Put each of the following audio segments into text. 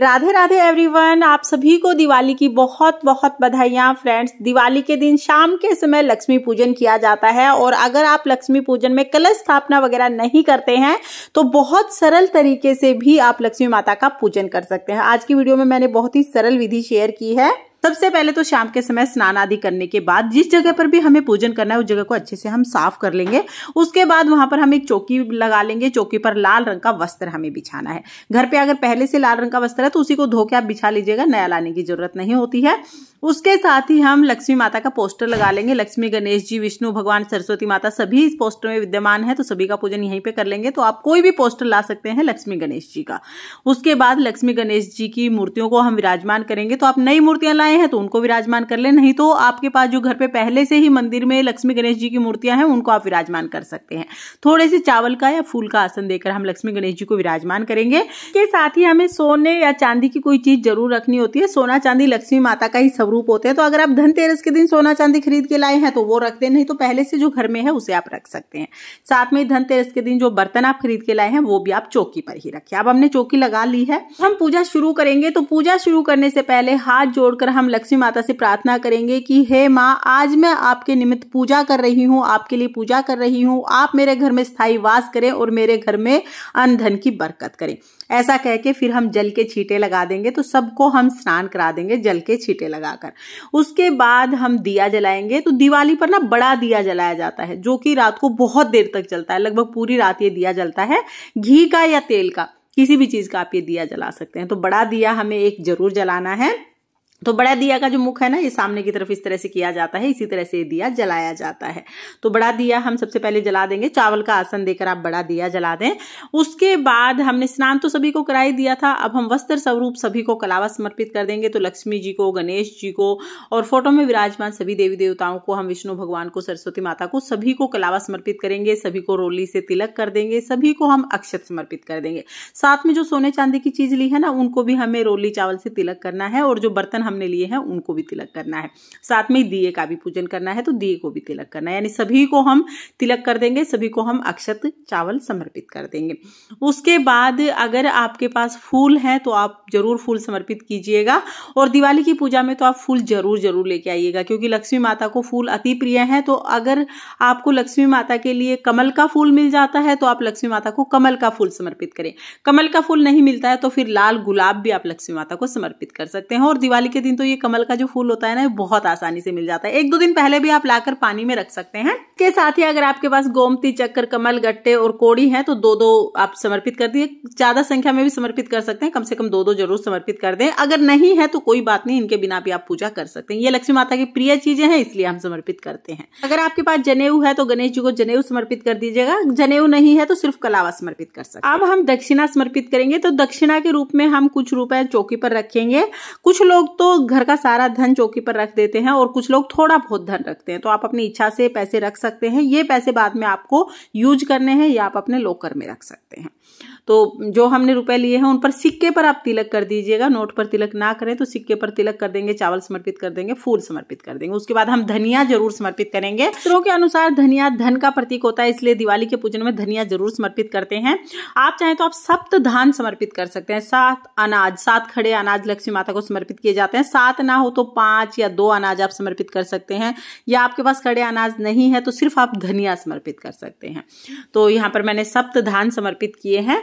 Radhe Radhe everyone आप सभी को दिवाली की बहुत बहुत बधाइयाँ फ्रेंड्स दिवाली के दिन शाम के समय लक्ष्मी पूजन किया जाता है और अगर आप लक्ष्मी पूजन में कलश स्थापना वगैरह नहीं करते हैं तो बहुत सरल तरीके से भी आप लक्ष्मी माता का पूजन कर सकते हैं आज की वीडियो में मैंने बहुत ही सरल विधि शेयर की है सबसे पहले तो शाम के समय स्नान आदि करने के बाद जिस जगह पर भी हमें पूजन करना है उस जगह को अच्छे से हम साफ कर लेंगे उसके बाद वहां पर हम एक चौकी लगा लेंगे चौकी पर लाल रंग का वस्त्र हमें बिछाना है घर पे अगर पहले से लाल रंग का वस्त्र है तो उसी को धो के आप बिछा लीजिएगा नया लाने की जरूरत नहीं होती है उसके साथ ही हम लक्ष्मी माता का पोस्टर लगा लेंगे लक्ष्मी गणेश जी विष्णु भगवान सरस्वती माता सभी इस पोस्टर में विद्यमान है तो सभी का पूजन यहीं पे कर लेंगे तो आप कोई भी पोस्टर ला सकते हैं लक्ष्मी गणेश जी का उसके बाद लक्ष्मी गणेश जी की मूर्तियों को हम विराजमान करेंगे तो आप नई मूर्तियां आए हैं तो उनको विराजमान कर ले नहीं तो आपके पास जो घर पे पहले से ही मंदिर में लक्ष्मी गणेश जी की मूर्तियां हैं उनको आप विराजमान कर सकते हैं थोड़े से चावल का या फूल का आसन देकर हम लक्ष्मी गणेश जी को विराजमान करेंगे के साथ ही हमें सोने या चांदी की कोई चीज जरूर रखनी होती है सोना चांदी लक्ष्मी माता का ही स्वरूप होते हैं तो अगर आप धनतेरस के दिन सोना चांदी खरीद के लाए हैं तो वो रख दे नहीं तो पहले से जो घर में है उसे आप रख सकते हैं साथ में धनतेरस के दिन जो बर्तन आप खरीद के लाए हैं वो भी आप चौकी पर ही रखिए अब हमने चौकी लगा ली है हम पूजा शुरू करेंगे तो पूजा शुरू करने से पहले हाथ जोड़कर हम लक्ष्मी माता से प्रार्थना करेंगे कि हे माँ आज मैं आपके निमित्त पूजा कर रही हूँ आपके लिए पूजा कर रही हूँ आप मेरे घर में स्थायी वास करें और मेरे घर में अन्न धन की बरकत करें ऐसा कह के फिर हम जल के छींटे लगा देंगे तो सबको हम स्नान करा देंगे जल के छींटे लगाकर उसके बाद हम दिया जलाएंगे तो दिवाली पर ना बड़ा दिया जलाया जाता है जो कि रात को बहुत देर तक जलता है लगभग पूरी रात ये दिया जलता है घी का या तेल का किसी भी चीज का आप ये दिया जला सकते हैं तो बड़ा दिया हमें एक जरूर जलाना है तो बड़ा दिया का जो मुख है ना ये सामने की तरफ इस तरह से किया जाता है इसी तरह से दिया जलाया जाता है तो बड़ा दिया हम सबसे पहले जला देंगे चावल का आसन देकर आप बड़ा दिया जला दें उसके बाद हमने स्नान तो सभी को कराई दिया था अब हम वस्त्र स्वरूप सभी को कलावा समर्पित कर देंगे तो लक्ष्मी जी को गणेश जी को और फोटो में विराजमान सभी देवी देवताओं को हम विष्णु भगवान को सरस्वती माता को सभी को कलावा समर्पित करेंगे सभी को रोली से तिलक कर देंगे सभी को हम अक्षत समर्पित कर देंगे साथ में जो सोने चांदी की चीज ली है ना उनको भी हमें रोली चावल से तिलक करना है और जो बर्तन हमने लिए हैं उनको भी तिलक करना है साथ में दिए का भी पूजन करना है तो दिए को भी तिलक करना है यानी सभी को हम तिलक कर देंगे सभी को हम अक्षत चावल समर्पित कर देंगे उसके बाद अगर आपके पास फूल है तो आप जरूर फूल समर्पित कीजिएगा और दिवाली की पूजा में तो आप फूल जरूर जरूर लेके आइएगा क्योंकि लक्ष्मी माता को फूल अति प्रिय है तो अगर आपको लक्ष्मी माता के लिए कमल का फूल मिल जाता है तो आप लक्ष्मी माता को कमल का फूल समर्पित करें कमल का फूल नहीं मिलता है तो फिर लाल गुलाब भी आप लक्ष्मी माता को समर्पित कर सकते हैं और दिवाली के के दिन तो ये कमल का जो फूल होता है ना बहुत आसानी से मिल जाता है एक दो दिन पहले भी आप लाकर पानी में रख सकते हैं के साथ ही अगर आपके पास गोमती चक्कर कमल गट्टे और कोड़ी है तो दो दो आप समर्पित कर दिए ज्यादा संख्या में भी समर्पित कर सकते हैं कम से कम दो दो जरूर समर्पित कर दें अगर नहीं है तो कोई बात नहीं इनके बिना भी आप पूजा कर सकते हैं ये लक्ष्मी माता की प्रिय चीजें हैं इसलिए हम समर्पित करते हैं अगर आपके पास जनेऊ है तो गणेश जी को जनेऊ समर्पित कर दीजिएगा जनेऊ नहीं है तो सिर्फ कलावा समर्पित कर सकते अब हम दक्षिणा समर्पित करेंगे तो दक्षिणा के रूप में हम कुछ रुपए चौकी पर रखेंगे कुछ लोग तो घर का सारा धन चौकी पर रख देते हैं और कुछ लोग थोड़ा बहुत धन रखते हैं तो आप अपनी इच्छा से पैसे रख सकते हैं ये पैसे बाद में आपको यूज करने हैं या आप अपने लॉकर में रख सकते हैं तो जो हमने रुपए लिए हैं उन पर सिक्के पर आप तिलक कर दीजिएगा नोट पर तिलक ना करें तो सिक्के पर तिलक कर देंगे चावल समर्पित कर देंगे फूल समर्पित कर देंगे उसके बाद हम धनिया जरूर समर्पित करेंगे सूत्रों के अनुसार धनिया धन का प्रतीक होता है इसलिए दिवाली के पूजन में धनिया जरूर समर्पित करते हैं आप चाहें तो आप सप्त धान समर्पित कर सकते हैं सात अनाज सात खड़े अनाज लक्ष्मी माता को समर्पित किए जाते हैं सात ना हो तो पांच या दो अनाज आप समर्पित कर सकते हैं या आपके पास खड़े अनाज नहीं है तो सिर्फ आप धनिया समर्पित कर सकते हैं तो यहाँ पर मैंने सप्त धान समर्पित किए हैं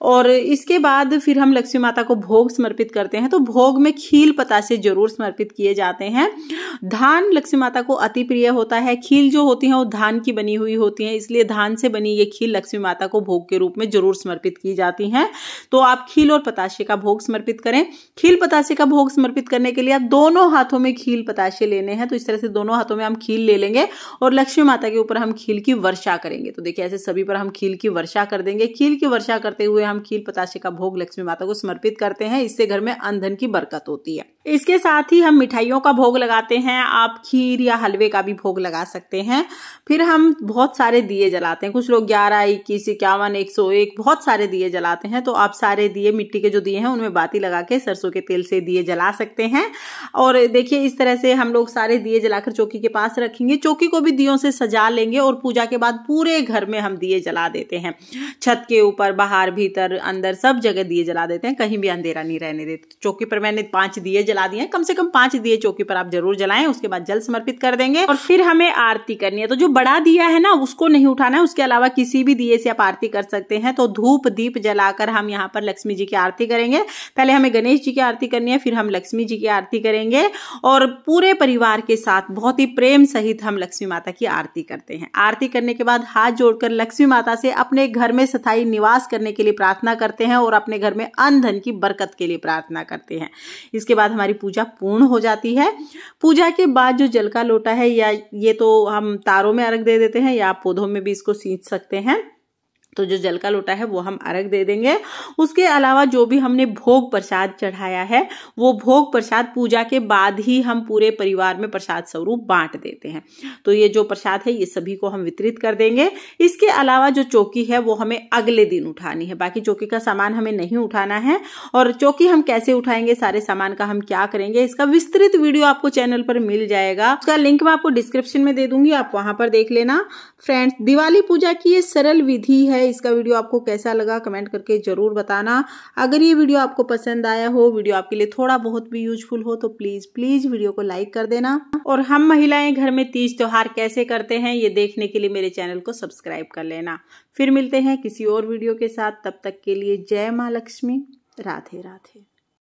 और इसके बाद फिर हम लक्ष्मी माता को भोग समर्पित करते हैं तो भोग में खील पताशे जरूर समर्पित किए जाते हैं धान लक्ष्मी माता को अति प्रिय होता है खील जो होती है वो धान की बनी हुई होती है इसलिए धान से बनी ये खील लक्ष्मी माता को भोग के रूप में जरूर समर्पित की जाती है तो आप खील और पताशे का भोग समर्पित करें खील पताशे का भोग समर्पित करने के लिए आप दोनों हाथों में खील पताशे लेने हैं तो इस तरह से दोनों हाथों में हम खील ले लेंगे और लक्ष्मी माता के ऊपर हम खील की वर्षा करेंगे तो देखिए ऐसे सभी पर हम खील की वर्षा कर देंगे खील की वर्षा करते हुए हुए हम खील पताशे का भोग लक्ष्मी माता को समर्पित करते हैं इससे घर में अंधन की बरकत होती है इसके साथ ही हम मिठाइयों का भोग लगाते हैं आप खीर या हलवे का भी भोग लगा सकते हैं फिर हम बहुत सारे दिए जलाते हैं कुछ लोग ग्यारह इक्कीस इक्यावन एक सौ एक बहुत सारे दिए जलाते हैं तो आप सारे दिए मिट्टी के जो दिए हैं उनमें बाती लगा के सरसों के तेल से दिए जला सकते हैं और देखिए इस तरह से हम लोग सारे दिए जलाकर चौकी के पास रखेंगे चौकी को भी दियों से सजा लेंगे और पूजा के बाद पूरे घर में हम दिए जला देते हैं छत के ऊपर बाहर भीतर अंदर सब जगह दिए जला देते हैं कहीं भी अंधेरा नहीं रहने देते चौकी पर मैंने पाँच दिए जला दिए कम से कम पांच दिए चौकी पर आप जरूर जलाएं उसके बाद जल समर्पित कर देंगे और फिर हमें आरती करनी है तो जो बड़ा दिया है ना उसको नहीं उठाना है उसके अलावा किसी भी दिए से आप आरती कर सकते हैं तो धूप दीप जलाकर हम यहाँ पर लक्ष्मी जी की आरती करेंगे पहले हमें गणेश जी की आरती करनी है फिर हम लक्ष्मी जी की आरती करेंगे और पूरे परिवार के साथ बहुत ही प्रेम सहित हम लक्ष्मी माता की आरती करते हैं आरती करने के बाद हाथ जोड़कर लक्ष्मी माता से अपने घर में स्थायी निवास करने के लिए प्रार्थना करते हैं और अपने घर में अन धन की बरकत के लिए प्रार्थना करते हैं इसके बाद हम हमारी पूजा पूर्ण हो जाती है पूजा के बाद जो जल का लोटा है या ये तो हम तारों में अर्घ दे देते हैं या पौधों में भी इसको सींच सकते हैं तो जो जल का लोटा है वो हम अर्घ दे देंगे उसके अलावा जो भी हमने भोग प्रसाद चढ़ाया है वो भोग प्रसाद पूजा के बाद ही हम पूरे परिवार में प्रसाद स्वरूप बांट देते हैं तो ये जो प्रसाद है ये सभी को हम वितरित कर देंगे इसके अलावा जो चौकी है वो हमें अगले दिन उठानी है बाकी चौकी का सामान हमें नहीं उठाना है और चौकी हम कैसे उठाएंगे सारे सामान का हम क्या करेंगे इसका विस्तृत वीडियो आपको चैनल पर मिल जाएगा उसका लिंक मैं आपको डिस्क्रिप्शन में दे दूंगी आप वहां पर देख लेना फ्रेंड्स दिवाली पूजा की ये सरल विधि है है इसका वीडियो आपको कैसा लगा कमेंट करके ज़रूर बताना अगर ये वीडियो आपको पसंद आया हो वीडियो आपके लिए थोड़ा बहुत भी यूजफुल हो तो प्लीज़ प्लीज़ वीडियो को लाइक कर देना और हम महिलाएं घर में तीज त्योहार कैसे करते हैं ये देखने के लिए मेरे चैनल को सब्सक्राइब कर लेना फिर मिलते हैं किसी और वीडियो के साथ तब तक के लिए जय माँ लक्ष्मी राधे राधे